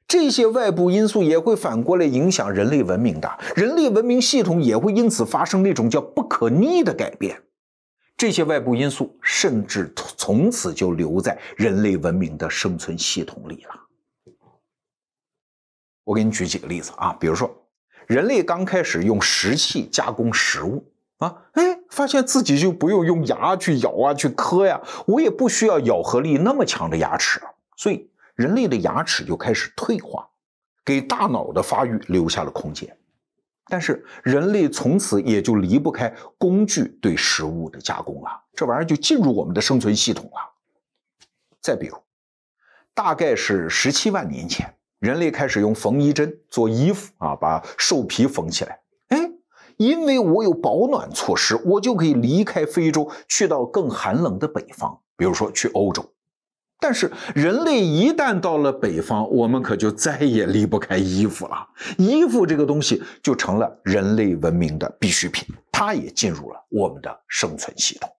这些外部因素也会反过来影响人类文明的，人类文明系统也会因此发生那种叫不可逆的改变。这些外部因素甚至从此就留在人类文明的生存系统里了。我给你举几个例子啊，比如说，人类刚开始用石器加工食物啊，哎，发现自己就不用用牙去咬啊，去磕呀，我也不需要咬合力那么强的牙齿，所以人类的牙齿就开始退化，给大脑的发育留下了空间。但是人类从此也就离不开工具对食物的加工了，这玩意儿就进入我们的生存系统了。再比如，大概是十七万年前。人类开始用缝衣针做衣服啊，把兽皮缝起来。哎，因为我有保暖措施，我就可以离开非洲，去到更寒冷的北方，比如说去欧洲。但是人类一旦到了北方，我们可就再也离不开衣服了。衣服这个东西就成了人类文明的必需品，它也进入了我们的生存系统。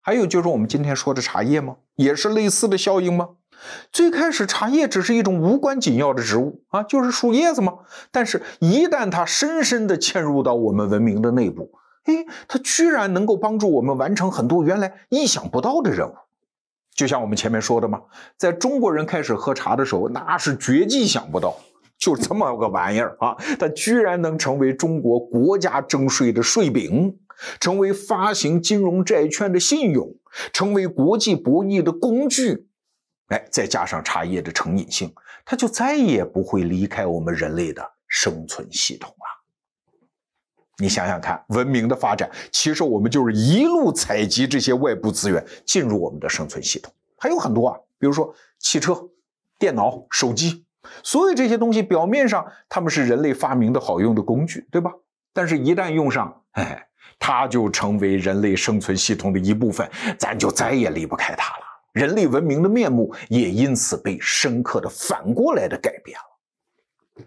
还有就是我们今天说的茶叶吗？也是类似的效应吗？最开始，茶叶只是一种无关紧要的植物啊，就是树叶子嘛。但是，一旦它深深地嵌入到我们文明的内部，哎，它居然能够帮助我们完成很多原来意想不到的任务。就像我们前面说的嘛，在中国人开始喝茶的时候，那是绝技想不到，就这么个玩意儿啊，它居然能成为中国国家征税的税饼，成为发行金融债券的信用，成为国际博弈的工具。哎，再加上茶叶的成瘾性，它就再也不会离开我们人类的生存系统了。你想想看，文明的发展，其实我们就是一路采集这些外部资源进入我们的生存系统。还有很多啊，比如说汽车、电脑、手机，所以这些东西表面上他们是人类发明的好用的工具，对吧？但是一旦用上，哎，它就成为人类生存系统的一部分，咱就再也离不开它了。人类文明的面目也因此被深刻的反过来的改变了。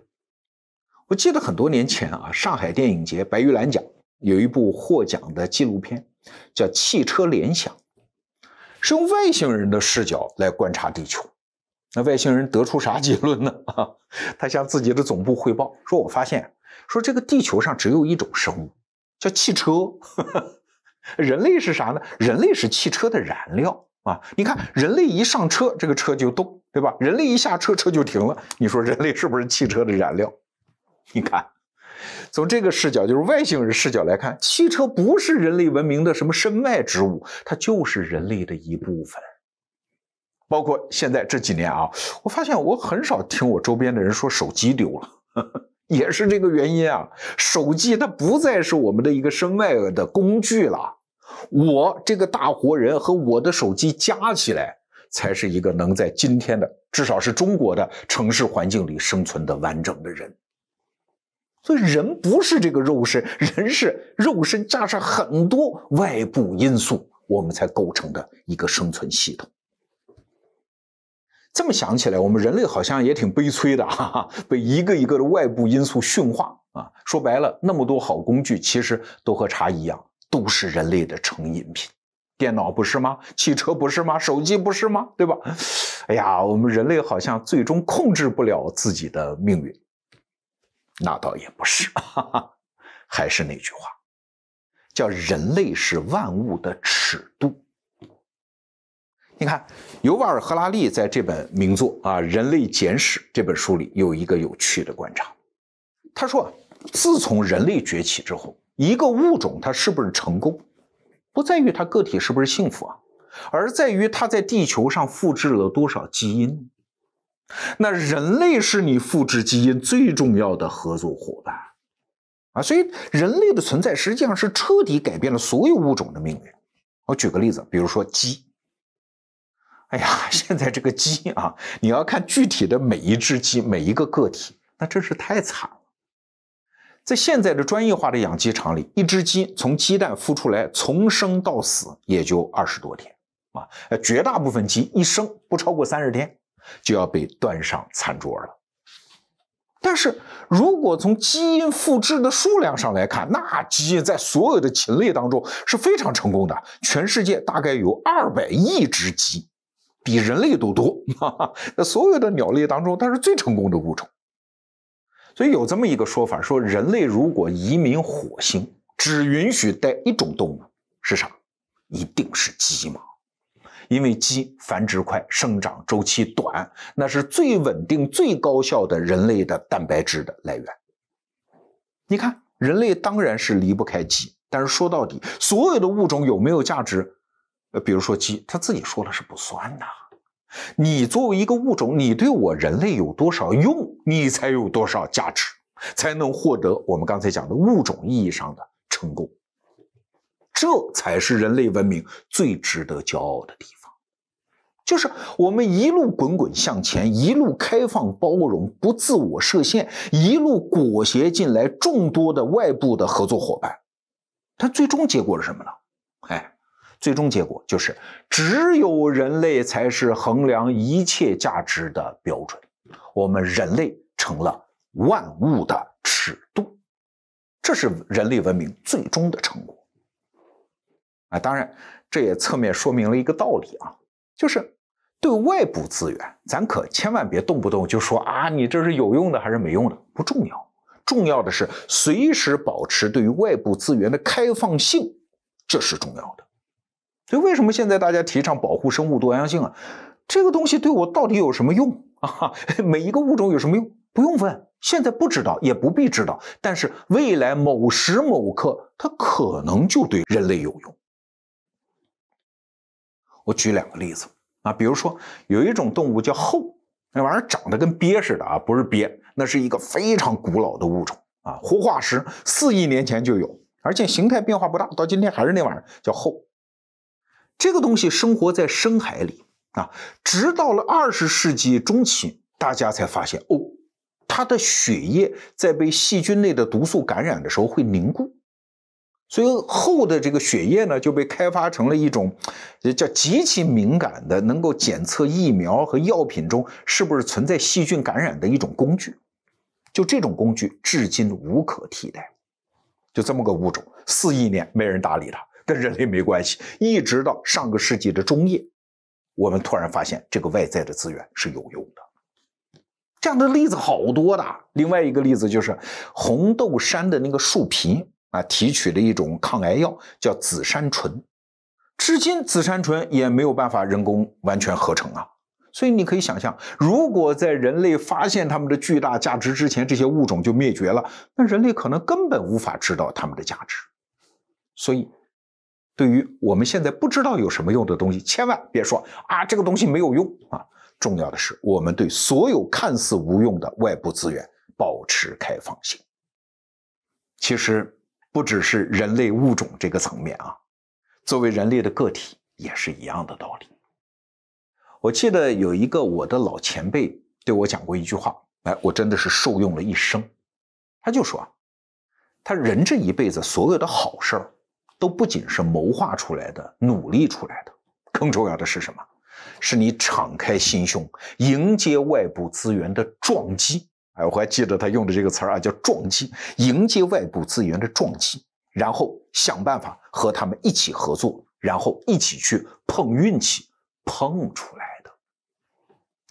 我记得很多年前啊，上海电影节白玉兰奖有一部获奖的纪录片，叫《汽车联想》，是用外星人的视角来观察地球。那外星人得出啥结论呢？<laughs> 他向自己的总部汇报说：“我发现，说这个地球上只有一种生物，叫汽车。<laughs> 人类是啥呢？人类是汽车的燃料。”啊，你看，人类一上车，这个车就动，对吧？人类一下车，车就停了。你说人类是不是汽车的燃料？你看，从这个视角，就是外星人视角来看，汽车不是人类文明的什么身外之物，它就是人类的一部分。包括现在这几年啊，我发现我很少听我周边的人说手机丢了，<laughs> 也是这个原因啊。手机它不再是我们的一个身外的工具了。我这个大活人和我的手机加起来，才是一个能在今天的至少是中国的城市环境里生存的完整的人。所以，人不是这个肉身，人是肉身加上很多外部因素，我们才构成的一个生存系统。这么想起来，我们人类好像也挺悲催的，哈哈，被一个一个的外部因素驯化啊。说白了，那么多好工具，其实都和茶一样。都是人类的成瘾品，电脑不是吗？汽车不是吗？手机不是吗？对吧？哎呀，我们人类好像最终控制不了自己的命运。那倒也不是，哈 <laughs> 哈还是那句话，叫人类是万物的尺度。你看，尤瓦尔·赫拉利在这本名作《啊人类简史》这本书里有一个有趣的观察，他说，自从人类崛起之后。一个物种它是不是成功，不在于它个体是不是幸福啊，而在于它在地球上复制了多少基因。那人类是你复制基因最重要的合作伙伴啊，所以人类的存在实际上是彻底改变了所有物种的命运。我举个例子，比如说鸡。哎呀，现在这个鸡啊，你要看具体的每一只鸡、每一个个体，那真是太惨了。在现在的专业化的养鸡场里，一只鸡从鸡蛋孵出来，从生到死也就二十多天啊，绝大部分鸡一生不超过三十天，就要被端上餐桌了。但是如果从基因复制的数量上来看，那基因在所有的禽类当中是非常成功的。全世界大概有二百亿只鸡，比人类都多。<laughs> 那所有的鸟类当中，它是最成功的物种。所以有这么一个说法，说人类如果移民火星，只允许带一种动物，是啥？一定是鸡嘛，因为鸡繁殖快，生长周期短，那是最稳定、最高效的人类的蛋白质的来源。你看，人类当然是离不开鸡，但是说到底，所有的物种有没有价值？呃，比如说鸡，他自己说了是不算的。你作为一个物种，你对我人类有多少用，你才有多少价值，才能获得我们刚才讲的物种意义上的成功。这才是人类文明最值得骄傲的地方，就是我们一路滚滚向前，一路开放包容，不自我设限，一路裹挟进来众多的外部的合作伙伴，但最终结果是什么呢？最终结果就是，只有人类才是衡量一切价值的标准。我们人类成了万物的尺度，这是人类文明最终的成果。啊，当然，这也侧面说明了一个道理啊，就是对外部资源，咱可千万别动不动就说啊，你这是有用的还是没用的，不重要，重要的是随时保持对于外部资源的开放性，这是重要的。所以为什么现在大家提倡保护生物多样性啊？这个东西对我到底有什么用 <laughs> 啊？每一个物种有什么用？不用问，现在不知道也不必知道，但是未来某时某刻它可能就对人类有用。我举两个例子啊，比如说有一种动物叫鲎，那玩意儿长得跟鳖似的啊，不是鳖，那是一个非常古老的物种啊，活化石，四亿年前就有，而且形态变化不大，到今天还是那玩意儿，叫鲎。这个东西生活在深海里啊，直到了二十世纪中期，大家才发现哦，它的血液在被细菌类的毒素感染的时候会凝固，所以后的这个血液呢就被开发成了一种叫极其敏感的，能够检测疫苗和药品中是不是存在细菌感染的一种工具。就这种工具，至今无可替代。就这么个物种，四亿年没人搭理它。跟人类没关系，一直到上个世纪的中叶，我们突然发现这个外在的资源是有用的。这样的例子好多的。另外一个例子就是红豆杉的那个树皮啊，提取的一种抗癌药叫紫杉醇，至今紫杉醇也没有办法人工完全合成啊。所以你可以想象，如果在人类发现它们的巨大价值之前，这些物种就灭绝了，那人类可能根本无法知道它们的价值。所以。对于我们现在不知道有什么用的东西，千万别说啊，这个东西没有用啊。重要的是，我们对所有看似无用的外部资源保持开放性。其实，不只是人类物种这个层面啊，作为人类的个体也是一样的道理。我记得有一个我的老前辈对我讲过一句话，哎，我真的是受用了一生。他就说啊，他人这一辈子所有的好事儿。都不仅是谋划出来的、努力出来的，更重要的是什么？是你敞开心胸，迎接外部资源的撞击。哎，我还记得他用的这个词儿啊，叫“撞击”，迎接外部资源的撞击，然后想办法和他们一起合作，然后一起去碰运气，碰出来的。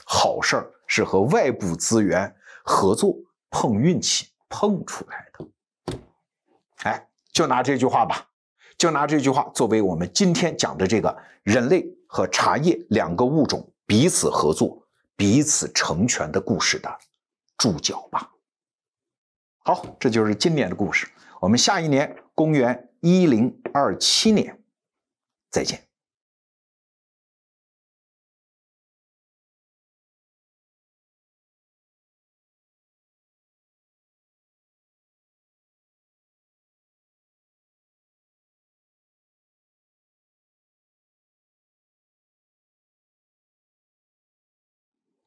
好事儿是和外部资源合作碰运气碰出来的。哎，就拿这句话吧。就拿这句话作为我们今天讲的这个人类和茶叶两个物种彼此合作、彼此成全的故事的注脚吧。好，这就是今年的故事。我们下一年，公元一零二七年，再见。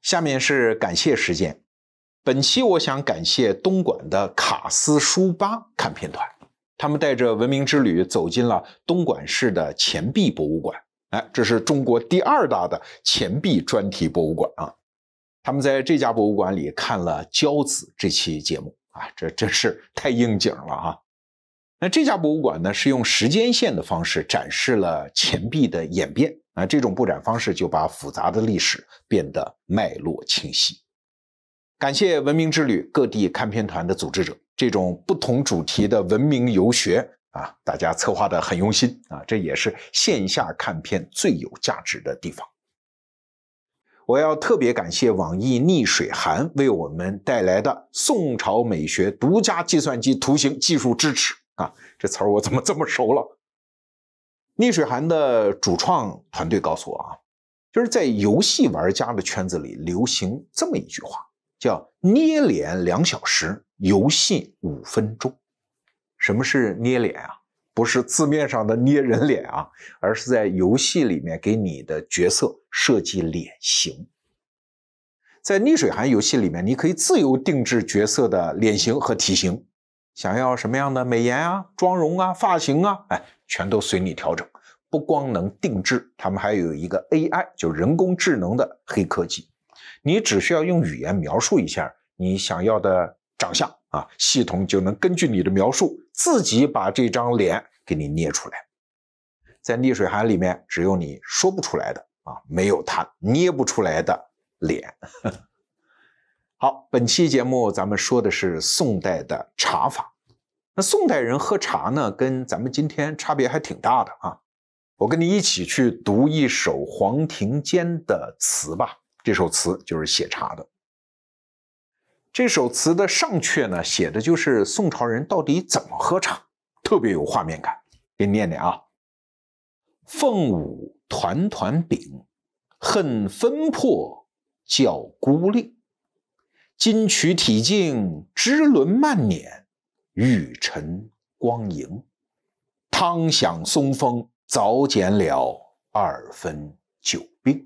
下面是感谢时间。本期我想感谢东莞的卡斯舒巴看片团，他们带着文明之旅走进了东莞市的钱币博物馆。哎，这是中国第二大的钱币专题博物馆啊！他们在这家博物馆里看了《骄子》这期节目啊，这真是太应景了啊！那这家博物馆呢，是用时间线的方式展示了钱币的演变。啊，这种布展方式就把复杂的历史变得脉络清晰。感谢文明之旅各地看片团的组织者，这种不同主题的文明游学啊，大家策划的很用心啊，这也是线下看片最有价值的地方。我要特别感谢网易逆水寒为我们带来的宋朝美学独家计算机图形技术支持啊，这词儿我怎么这么熟了？逆水寒的主创团队告诉我啊，就是在游戏玩家的圈子里流行这么一句话，叫“捏脸两小时，游戏五分钟”。什么是捏脸啊？不是字面上的捏人脸啊，而是在游戏里面给你的角色设计脸型。在逆水寒游戏里面，你可以自由定制角色的脸型和体型，想要什么样的美颜啊、妆容啊、发型啊，哎，全都随你调整。不光能定制，他们还有一个 AI，就人工智能的黑科技。你只需要用语言描述一下你想要的长相啊，系统就能根据你的描述自己把这张脸给你捏出来。在《逆水寒》里面，只有你说不出来的啊，没有他捏不出来的脸。好，本期节目咱们说的是宋代的茶法。那宋代人喝茶呢，跟咱们今天差别还挺大的啊。我跟你一起去读一首黄庭坚的词吧。这首词就是写茶的。这首词的上阙呢，写的就是宋朝人到底怎么喝茶，特别有画面感。给你念念啊：凤舞团团柄，恨分破，叫孤令。金曲体静，芝轮曼捻，玉尘光莹。汤响松风。早减了二分九病。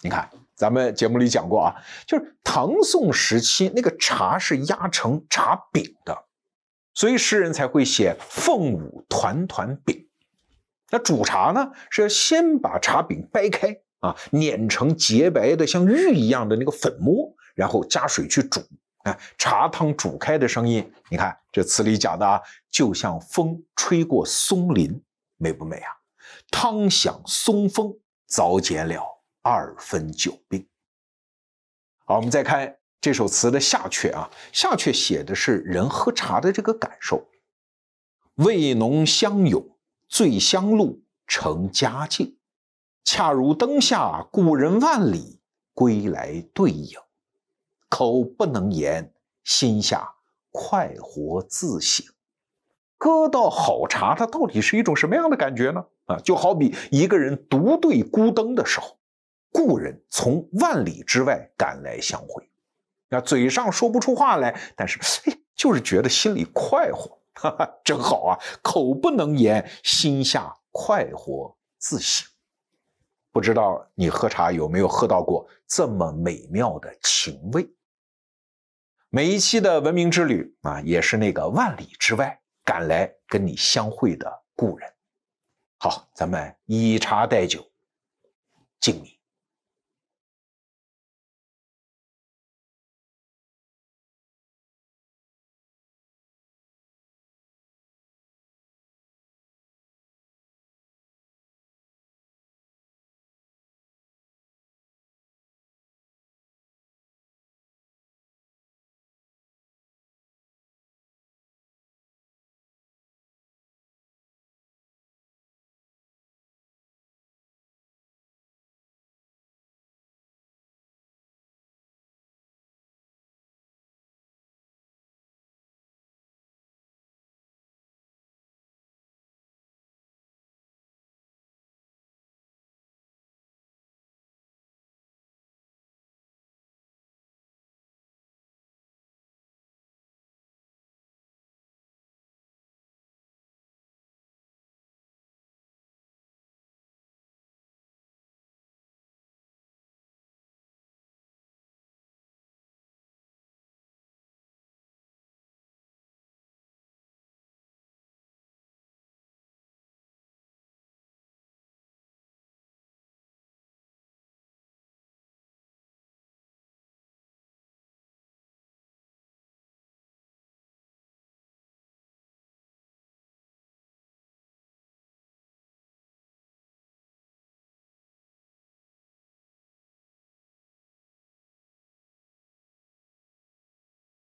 你看，咱们节目里讲过啊，就是唐宋时期那个茶是压成茶饼的，所以诗人才会写“凤舞团团饼”。那煮茶呢，是要先把茶饼掰开啊，碾成洁白的像玉一样的那个粉末，然后加水去煮啊。茶汤煮开的声音，你看这词里讲的啊，就像风吹过松林。美不美啊？汤响松风，早解了二分酒病。好，我们再看这首词的下阙啊。下阙写的是人喝茶的这个感受。味浓香涌，醉香露成佳境。恰如灯下故人万里归来对影，口不能言，心下快活自省。喝到好茶，它到底是一种什么样的感觉呢？啊，就好比一个人独对孤灯的时候，故人从万里之外赶来相会，那嘴上说不出话来，但是哎，就是觉得心里快活，哈哈，真好啊！口不能言，心下快活自喜。不知道你喝茶有没有喝到过这么美妙的情味？每一期的文明之旅啊，也是那个万里之外。赶来跟你相会的故人，好，咱们以茶代酒，敬你。